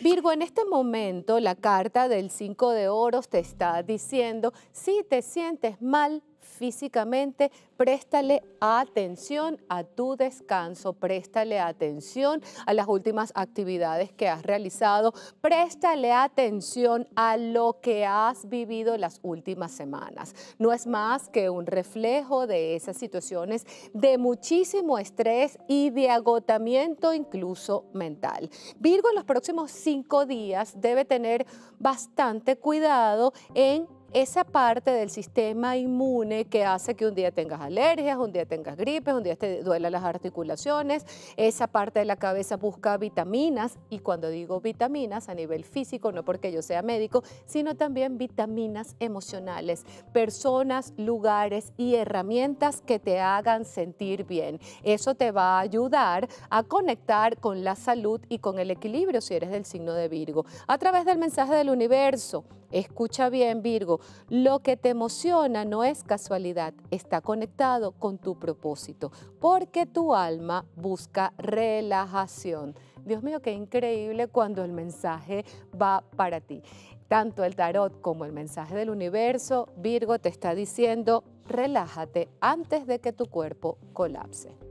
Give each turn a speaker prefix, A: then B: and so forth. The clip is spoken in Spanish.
A: Virgo, en este momento la carta del 5 de oros te está diciendo, si te sientes mal, físicamente, préstale atención a tu descanso, préstale atención a las últimas actividades que has realizado, préstale atención a lo que has vivido las últimas semanas. No es más que un reflejo de esas situaciones de muchísimo estrés y de agotamiento incluso mental. Virgo en los próximos cinco días debe tener bastante cuidado en esa parte del sistema inmune que hace que un día tengas alergias, un día tengas gripes, un día te duelen las articulaciones, esa parte de la cabeza busca vitaminas y cuando digo vitaminas a nivel físico, no porque yo sea médico, sino también vitaminas emocionales, personas, lugares y herramientas que te hagan sentir bien. Eso te va a ayudar a conectar con la salud y con el equilibrio si eres del signo de Virgo. A través del mensaje del universo, Escucha bien, Virgo, lo que te emociona no es casualidad, está conectado con tu propósito, porque tu alma busca relajación. Dios mío, qué increíble cuando el mensaje va para ti. Tanto el tarot como el mensaje del universo, Virgo te está diciendo, relájate antes de que tu cuerpo colapse.